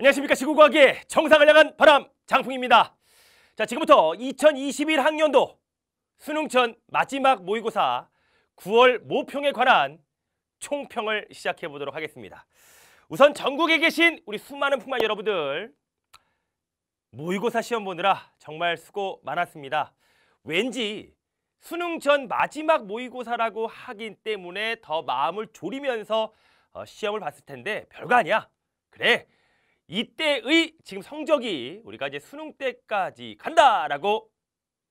안녕하십니까 지구과학의 정상을 향한 바람 장풍입니다. 자 지금부터 2021 학년도 수능전 마지막 모의고사 9월 모평에 관한 총평을 시작해 보도록 하겠습니다. 우선 전국에 계신 우리 수많은 풍만 여러분들 모의고사 시험 보느라 정말 수고 많았습니다. 왠지 수능 전 마지막 모의고사라고 하기 때문에 더 마음을 졸이면서 어, 시험을 봤을 텐데 별거 아니야. 그래 이때의 지금 성적이 우리가 이제 수능 때까지 간다라고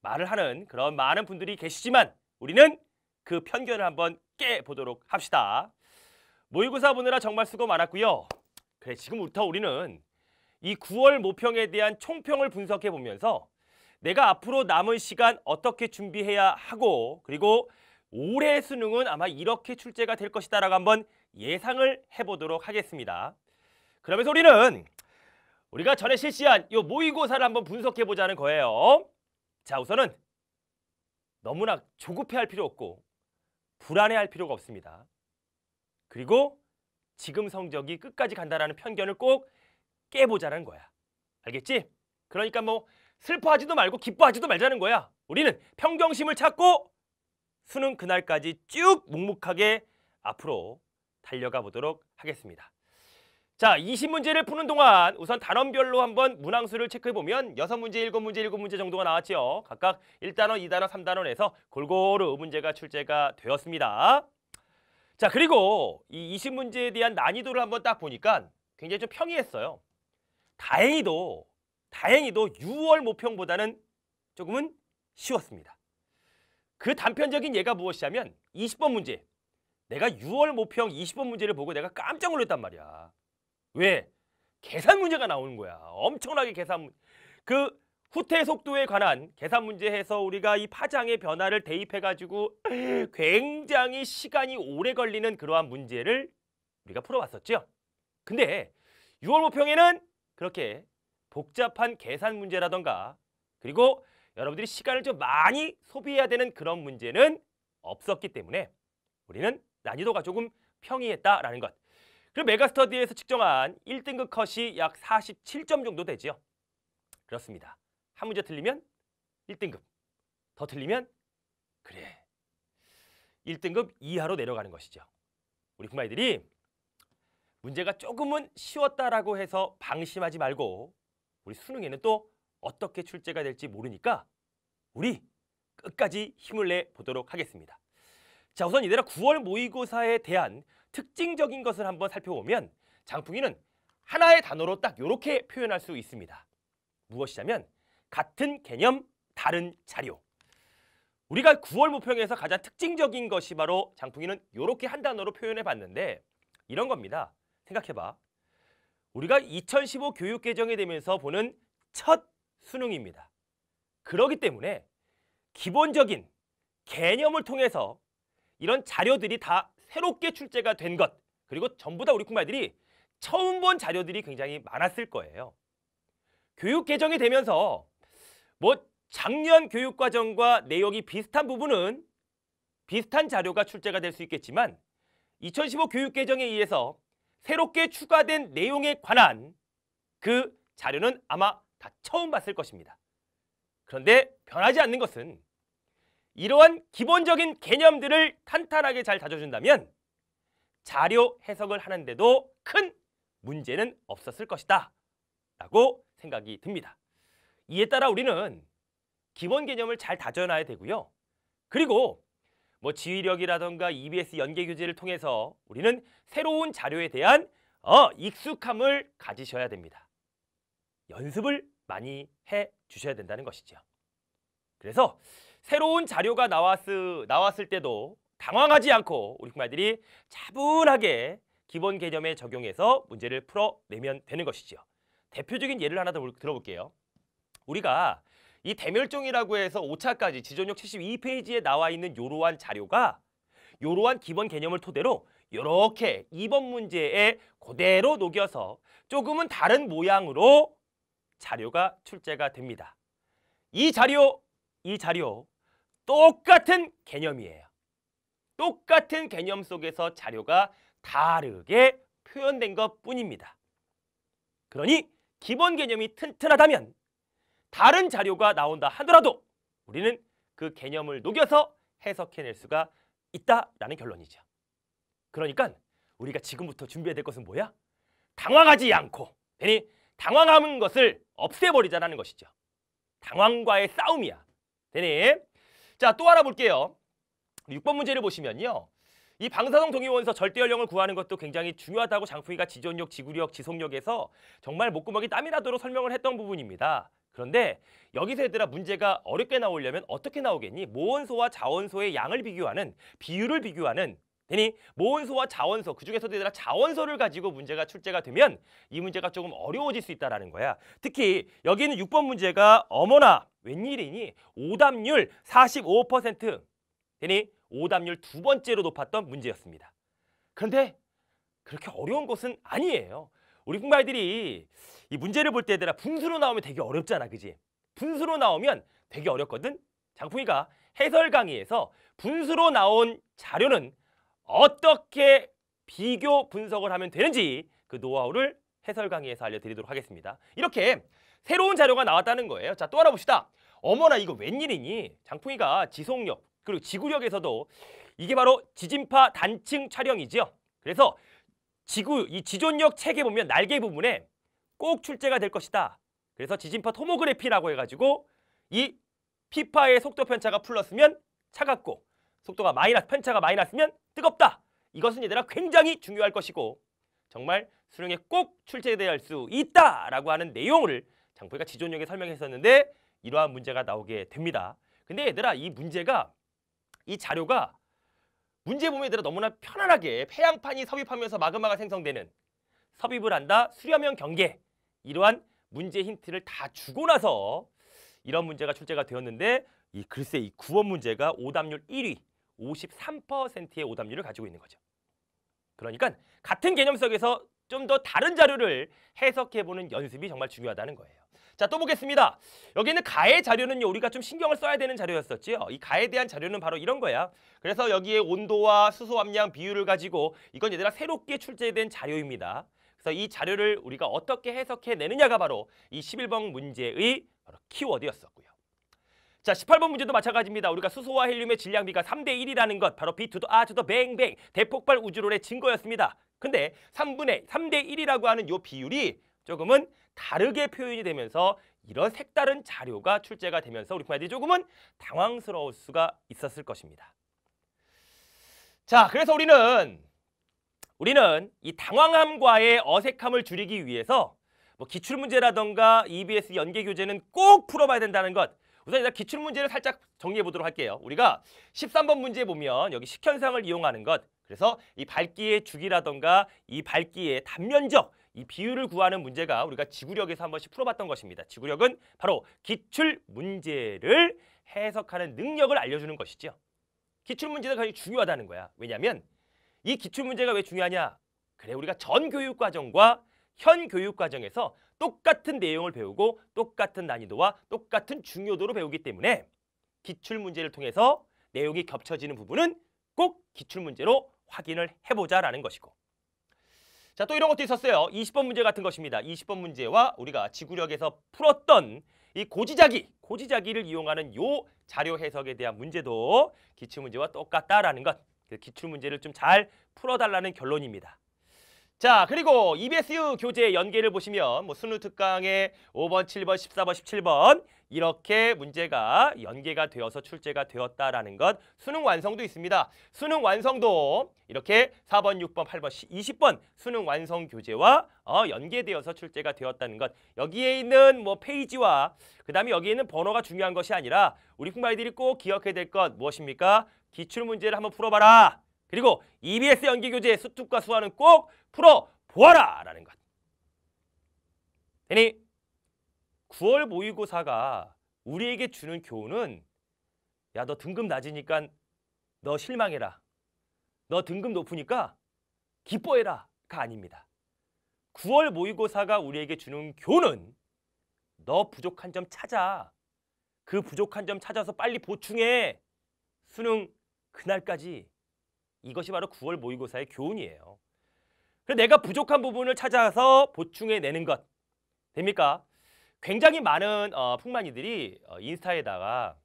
말을 하는 그런 많은 분들이 계시지만 우리는 그 편견을 한번 깨보도록 합시다. 모의고사 보느라 정말 수고 많았고요. 그래 지금부터 우리는 이 9월 모평에 대한 총평을 분석해 보면서 내가 앞으로 남은 시간 어떻게 준비해야 하고 그리고 올해 수능은 아마 이렇게 출제가 될 것이다 라고 한번 예상을 해보도록 하겠습니다. 그러면서 우리는 우리가 전에 실시한 이 모의고사를 한번 분석해보자는 거예요. 자, 우선은 너무나 조급해할 필요 없고 불안해할 필요가 없습니다. 그리고 지금 성적이 끝까지 간다라는 편견을 꼭 깨보자는 거야. 알겠지? 그러니까 뭐 슬퍼하지도 말고 기뻐하지도 말자는 거야. 우리는 평정심을 찾고 수능 그날까지 쭉 묵묵하게 앞으로 달려가 보도록 하겠습니다. 자, 20문제를 푸는 동안 우선 단원별로 한번 문항수를 체크해보면 6문제, 7문제, 7문제 정도가 나왔지요. 각각 1단원, 2단원, 3단원에서 골고루 문제가 출제가 되었습니다. 자, 그리고 이 20문제에 대한 난이도를 한번 딱 보니까 굉장히 좀 평이했어요. 다행히도, 다행히도 6월 모평보다는 조금은 쉬웠습니다. 그 단편적인 예가 무엇이냐면 20번 문제. 내가 6월 모평 20번 문제를 보고 내가 깜짝 놀랐단 말이야. 왜? 계산 문제가 나오는 거야. 엄청나게 계산 문제. 그 후퇴 속도에 관한 계산 문제에서 우리가 이 파장의 변화를 대입해 가지고 굉장히 시간이 오래 걸리는 그러한 문제를 우리가 풀어봤었죠. 근데 6월 모평에는 그렇게 복잡한 계산 문제라던가 그리고 여러분들이 시간을 좀 많이 소비해야 되는 그런 문제는 없었기 때문에 우리는 난이도가 조금 평이했다라는 것. 그리고 메가스터디에서 측정한 1등급 컷이 약 47점 정도 되지요. 그렇습니다. 한 문제 틀리면 1등급, 더 틀리면 그래. 1등급 이하로 내려가는 것이죠. 우리 부마이들이 그 문제가 조금은 쉬웠다라고 해서 방심하지 말고 우리 수능에는 또 어떻게 출제가 될지 모르니까 우리 끝까지 힘을 내보도록 하겠습니다. 자 우선 이대로 9월 모의고사에 대한 특징적인 것을 한번 살펴보면 장풍이는 하나의 단어로 딱 이렇게 표현할 수 있습니다. 무엇이냐면 같은 개념, 다른 자료. 우리가 9월 모평에서 가장 특징적인 것이 바로 장풍이는 이렇게 한 단어로 표현해 봤는데 이런 겁니다. 생각해봐. 우리가 2015 교육 개정이 되면서 보는 첫 수능입니다. 그러기 때문에 기본적인 개념을 통해서 이런 자료들이 다 새롭게 출제가 된 것, 그리고 전부 다 우리 콩마이들이 처음 본 자료들이 굉장히 많았을 거예요. 교육 개정이 되면서 뭐 작년 교육과정과 내용이 비슷한 부분은 비슷한 자료가 출제가 될 수 있겠지만 2015 교육 개정에 의해서 새롭게 추가된 내용에 관한 그 자료는 아마 다 처음 봤을 것입니다. 그런데 변하지 않는 것은 이러한 기본적인 개념들을 탄탄하게 잘 다져준다면 자료 해석을 하는데도 큰 문제는 없었을 것이다 라고 생각이 듭니다. 이에 따라 우리는 기본 개념을 잘 다져놔야 되고요. 그리고 뭐 지휘력이라던가 EBS 연계 교재를 통해서 우리는 새로운 자료에 대한 어, 익숙함을 가지셔야 됩니다. 연습을 많이 해 주셔야 된다는 것이죠. 그래서 새로운 자료가 나왔을, 나왔을 때도 당황하지 않고 우리 정말들이 차분하게 기본 개념에 적용해서 문제를 풀어내면 되는 것이지요. 대표적인 예를 하나 더 들어볼게요. 우리가 이 대멸종이라고 해서 5차까지 지존력 72페이지에 나와 있는 요러한 자료가 요러한 기본 개념을 토대로 요렇게 2번 문제에 그대로 녹여서 조금은 다른 모양으로 자료가 출제가 됩니다. 이 자료, 이 자료 똑같은 개념이에요. 똑같은 개념 속에서 자료가 다르게 표현된 것 뿐입니다. 그러니 기본 개념이 튼튼하다면 다른 자료가 나온다 하더라도 우리는 그 개념을 녹여서 해석해낼 수가 있다라는 결론이죠. 그러니까 우리가 지금부터 준비해야 될 것은 뭐야? 당황하지 않고 괜히 당황하는 것을 없애버리자라는 것이죠. 당황과의 싸움이야. 되니 자, 또알아 볼게요. 6번 문제를 보시면요. 이 방사성 동위원서 절대연령을 구하는 것도 굉장히 중요하다고 장풍이가 지존력, 지구력, 지속력에서 정말 목구멍이 땀이 나도록 설명을 했던 부분입니다. 그런데 여기서 얘들아 문제가 어렵게 나오려면 어떻게 나오겠니? 모온소와 자원소의 양을 비교하는 비율을 비교하는 되니 모온소와 자원소 그중에서도 얘들아 자원소를 가지고 문제가 출제가 되면 이 문제가 조금 어려워질 수 있다라는 거야. 특히 여기 는 6번 문제가 어머나 웬일이니? 오답률 45% 되니 오답률 두 번째로 높았던 문제였습니다. 그런데 그렇게 어려운 것은 아니에요. 우리 꿍발들이 이 문제를 볼 때들아 분수로 나오면 되게 어렵잖아, 그지? 분수로 나오면 되게 어렵거든? 장풍이가 해설 강의에서 분수로 나온 자료는 어떻게 비교 분석을 하면 되는지 그 노하우를 해설 강의에서 알려드리도록 하겠습니다. 이렇게 새로운 자료가 나왔다는 거예요. 자, 또 알아봅시다. 어머나 이거 웬일이니? 장풍이가 지속력 그리고 지구력에서도 이게 바로 지진파 단층 촬영이지요. 그래서 지구 이 지존력 책에 보면 날개 부분에 꼭 출제가 될 것이다. 그래서 지진파 토모그래피라고 해가지고 이 피파의 속도 편차가 풀러으면 차갑고 속도가 마이너스 편차가 마이너스면 뜨겁다. 이것은 얘들아 굉장히 중요할 것이고 정말 수능에꼭출제야할 수 있다라고 하는 내용을 장포이가 지존역에 설명했었는데 이러한 문제가 나오게 됩니다. 근데 얘들아 이 문제가 이 자료가 문제 보면 얘들아 너무나 편안하게 폐양판이 섭입하면서 마그마가 생성되는 섭입을 한다 수렴형 경계 이러한 문제 힌트를 다 주고 나서 이런 문제가 출제가 되었는데 이 글쎄 이구번 문제가 오답률 1위 53%의 오답률을 가지고 있는 거죠. 그러니까 같은 개념 속에서 좀 더 다른 자료를 해석해보는 연습이 정말 중요하다는 거예요. 자, 또 보겠습니다. 여기는 가의자료는 우리가 좀 신경을 써야 되는 자료였었지요. 이 가에 대한 자료는 바로 이런 거야. 그래서 여기에 온도와 수소 함량 비율을 가지고 이건 얘들아 새롭게 출제된 자료입니다. 그래서 이 자료를 우리가 어떻게 해석해내느냐가 바로 이 11번 문제의 바로 키워드였었고요. 자, 18번 문제도 마찬가지입니다. 우리가 수소와 헬륨의 질량비가 3대 1이라는 것 바로 비투도 아주도 뱅뱅 대폭발 우주론의 증거였습니다. 근데 3분의 3대 1이라고 하는 요 비율이 조금은 다르게 표현이 되면서 이런 색다른 자료가 출제가 되면서 우리 부모들이 조금은 당황스러울 수가 있었을 것입니다. 자, 그래서 우리는 우리는 이 당황함과의 어색함을 줄이기 위해서 뭐 기출문제라던가 EBS 연계교재는 꼭 풀어봐야 된다는 것 우선 일단 기출 문제를 살짝 정리해 보도록 할게요. 우리가 13번 문제 보면 여기 식현상을 이용하는 것 그래서 이 밝기의 주기라던가 이 밝기의 단면적 이 비율을 구하는 문제가 우리가 지구력에서 한 번씩 풀어봤던 것입니다. 지구력은 바로 기출 문제를 해석하는 능력을 알려주는 것이죠. 기출 문제가 굉장히 중요하다는 거야. 왜냐하면 이 기출 문제가 왜 중요하냐? 그래 우리가 전 교육 과정과 현 교육 과정에서 똑같은 내용을 배우고 똑같은 난이도와 똑같은 중요도로 배우기 때문에 기출문제를 통해서 내용이 겹쳐지는 부분은 꼭 기출문제로 확인을 해보자라는 것이고 자, 또 이런 것도 있었어요. 20번 문제 같은 것입니다. 20번 문제와 우리가 지구력에서 풀었던 이 고지자기, 고지자기를 이용하는 요 자료 해석에 대한 문제도 기출 문제와 똑같다라는 것. 그 기출 문제를 좀 잘 풀어달라는 결론입니다. 자 그리고 EBSU 교재 연계를 보시면 뭐 수능 특강의 5번, 7번, 14번, 17번 이렇게 문제가 연계가 되어서 출제가 되었다라는 것 수능 완성도 있습니다. 수능 완성도 이렇게 4번, 6번, 8번, 20번 수능 완성 교재와 어, 연계되어서 출제가 되었다는 것 여기에 있는 뭐 페이지와 그 다음에 여기에 있는 번호가 중요한 것이 아니라 우리 풍바이들이 꼭 기억해야 될 것 무엇입니까? 기출문제를 한번 풀어봐라. 그리고 EBS 연계 교재 수특과 수화는 꼭 풀어 보아라 라는 것. 되니 9월 모의고사가 우리에게 주는 교훈은 야 너 등급 낮으니까 너 실망해라. 너 등급 높으니까 기뻐해라가 아닙니다. 9월 모의고사가 우리에게 주는 교훈은 너 부족한 점 찾아. 그 부족한 점 찾아서 빨리 보충해. 수능 그날까지 이것이 바로 9월 모의고사의 교훈이에요. 그래서 내가 부족한 부분을 찾아서 보충해 내는 것. 됩니까? 굉장히 많은 어, 풍만이들이 어, 인스타에다가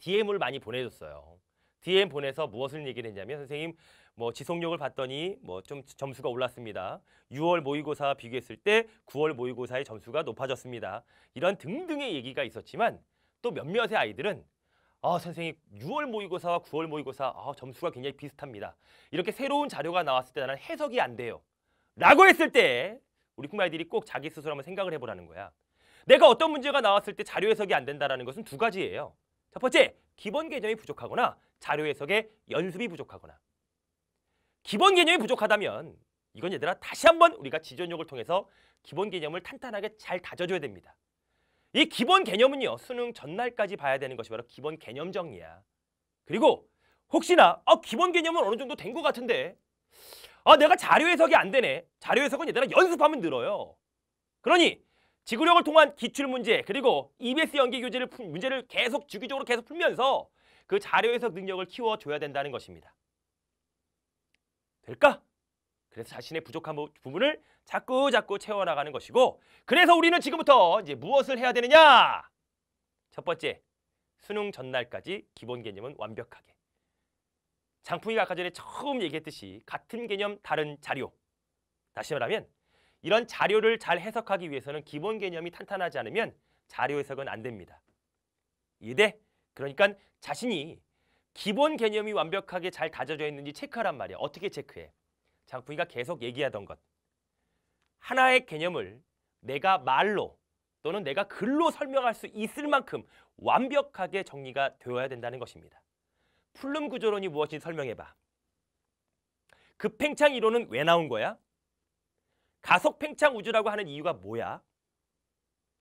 DM을 많이 보내줬어요. DM 보내서 무엇을 얘기를 했냐면 선생님 뭐 지속력을 봤더니 뭐 좀 점수가 올랐습니다. 6월 모의고사 비교했을 때 9월 모의고사의 점수가 높아졌습니다. 이런 등등의 얘기가 있었지만 또 몇몇의 아이들은 아, 선생님 6월 모의고사와 9월 모의고사 아, 점수가 굉장히 비슷합니다. 이렇게 새로운 자료가 나왔을 때 나는 해석이 안 돼요. 라고 했을 때 우리 쿵마이들이 꼭 자기 스스로 한번 생각을 해보라는 거야. 내가 어떤 문제가 나왔을 때 자료 해석이 안 된다는 것은 두 가지예요. 첫 번째, 기본 개념이 부족하거나 자료 해석의 연습이 부족하거나 기본 개념이 부족하다면 이건 얘들아 다시 한번 우리가 지전력을 통해서 기본 개념을 탄탄하게 잘 다져줘야 됩니다. 이 기본 개념은요. 수능 전날까지 봐야 되는 것이 바로 기본 개념 정리야. 그리고 혹시나 어 기본 개념은 어느 정도 된 것 같은데 아, 내가 자료 해석이 안 되네. 자료 해석은 얘들아 연습하면 늘어요. 그러니 지구력을 통한 기출문제 그리고 EBS 연계 교재를 문제를 계속 주기적으로 계속 풀면서 그 자료 해석 능력을 키워줘야 된다는 것입니다. 될까? 그래서 자신의 부족한 부분을 자꾸 자꾸 채워나가는 것이고 그래서 우리는 지금부터 이제 무엇을 해야 되느냐? 첫 번째, 수능 전날까지 기본 개념은 완벽하게. 장풍이가 아까 전에 처음 얘기했듯이 같은 개념 다른 자료. 다시 말하면 이런 자료를 잘 해석하기 위해서는 기본 개념이 탄탄하지 않으면 자료 해석은 안 됩니다. 이해돼? 그러니까 자신이 기본 개념이 완벽하게 잘 다져져 있는지 체크하란 말이야. 어떻게 체크해? 장부이가 계속 얘기하던 것. 하나의 개념을 내가 말로 또는 내가 글로 설명할 수 있을 만큼 완벽하게 정리가 되어야 된다는 것입니다. 풀름 구조론이 무엇인지 설명해봐. 급팽창 이론은 왜 나온 거야? 가속팽창 우주라고 하는 이유가 뭐야?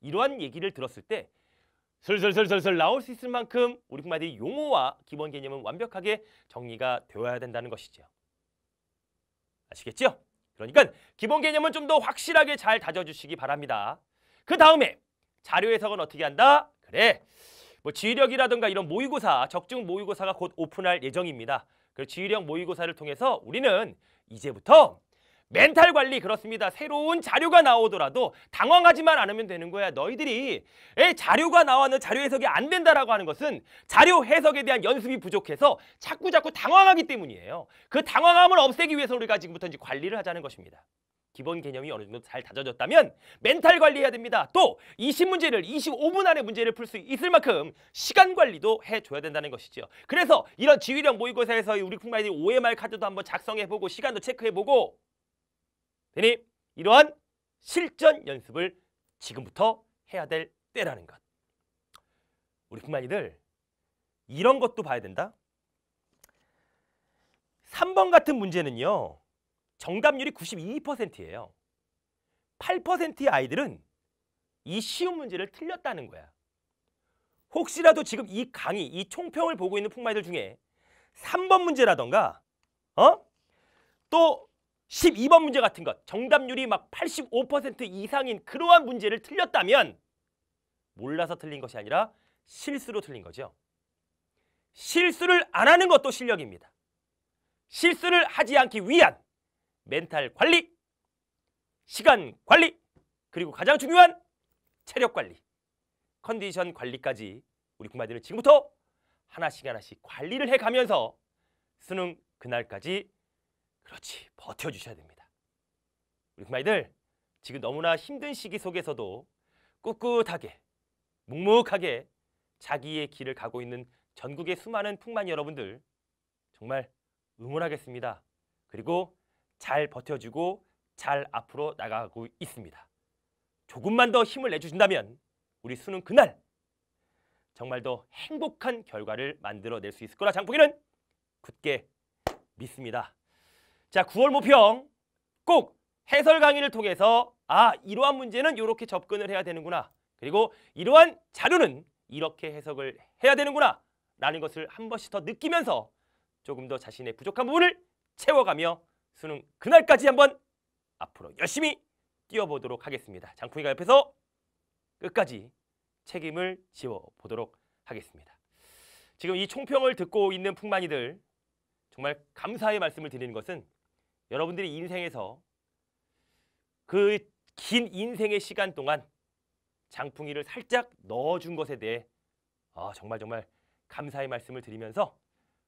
이러한 얘기를 들었을 때슬슬슬슬 나올 수 있을 만큼 우리 말이 용어와 기본 개념은 완벽하게 정리가 되어야 된다는 것이죠. 아시겠죠? 그러니까 기본 개념은 좀 더 확실하게 잘 다져주시기 바랍니다. 그 다음에 자료 해석은 어떻게 한다? 그래, 뭐 지휘력이라든가 이런 모의고사, 적중 모의고사가 곧 오픈할 예정입니다. 그 지휘력 모의고사를 통해서 우리는 이제부터 멘탈 관리 그렇습니다. 새로운 자료가 나오더라도 당황하지만 않으면 되는 거야. 너희들이 에, 자료가 나와는 자료 해석이 안 된다라고 하는 것은 자료 해석에 대한 연습이 부족해서 자꾸 자꾸 당황하기 때문이에요. 그 당황함을 없애기 위해서 우리가 지금부터 이제 관리를 하자는 것입니다. 기본 개념이 어느 정도 잘 다져졌다면 멘탈 관리해야 됩니다. 또 20문제를 25분 안에 문제를 풀 수 있을 만큼 시간 관리도 해줘야 된다는 것이죠. 그래서 이런 지휘력 모의고사에서 우리 쿵마이들 OMR 카드도 한번 작성해보고 시간도 체크해보고 되니 이러한 실전 연습을 지금부터 해야 될 때라는 것. 우리 부만이들 이런 것도 봐야 된다. 3번 같은 문제는요. 정답률이 92%예요. 8%의 아이들은 이 쉬운 문제를 틀렸다는 거야. 혹시라도 지금 이 강의, 이 총평을 보고 있는 풍마이들 중에 3번 문제라던가 어? 또 12번 문제 같은 것 정답률이 막 85% 이상인 그러한 문제를 틀렸다면 몰라서 틀린 것이 아니라 실수로 틀린 거죠. 실수를 안 하는 것도 실력입니다. 실수를 하지 않기 위한 멘탈 관리, 시간 관리, 그리고 가장 중요한 체력 관리, 컨디션 관리까지 우리 군마들은 지금부터 하나씩 하나씩 관리를 해가면서 수능 그날까지 그렇지. 버텨주셔야 됩니다. 우리 금아이들 그 지금 너무나 힘든 시기 속에서도 꿋꿋하게 묵묵하게 자기의 길을 가고 있는 전국의 수많은 풍만 여러분들 정말 응원하겠습니다. 그리고 잘 버텨주고 잘 앞으로 나가고 있습니다. 조금만 더 힘을 내주신다면 우리 수능 그날 정말 더 행복한 결과를 만들어낼 수 있을 거라 장풍이는 굳게 믿습니다. 자, 9월 모평 꼭 해설 강의를 통해서 아, 이러한 문제는 이렇게 접근을 해야 되는구나. 그리고 이러한 자료는 이렇게 해석을 해야 되는구나. 라는 것을 한 번씩 더 느끼면서 조금 더 자신의 부족한 부분을 채워가며 수능 그날까지 한번 앞으로 열심히 뛰어보도록 하겠습니다. 장풍이가 옆에서 끝까지 책임을 지워보도록 하겠습니다. 지금 이 총평을 듣고 있는 풍만이들 정말 감사의 말씀을 드리는 것은 여러분들이 인생에서 그 긴 인생의 시간 동안 장풍이를 살짝 넣어준 것에 대해 아, 정말 정말 감사의 말씀을 드리면서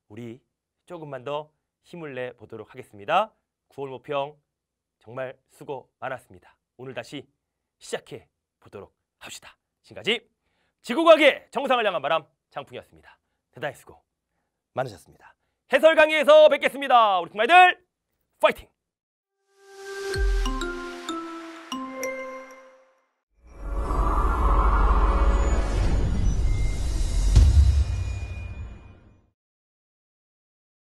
우리 조금만 더 힘을 내 보도록 하겠습니다. 9월 모평 정말 수고 많았습니다. 오늘 다시 시작해 보도록 합시다. 지금까지 지구과학의 정상을 향한 바람 장풍이었습니다. 대단히 수고 많으셨습니다. 해설 강의에서 뵙겠습니다. 우리 정말들 Fighting.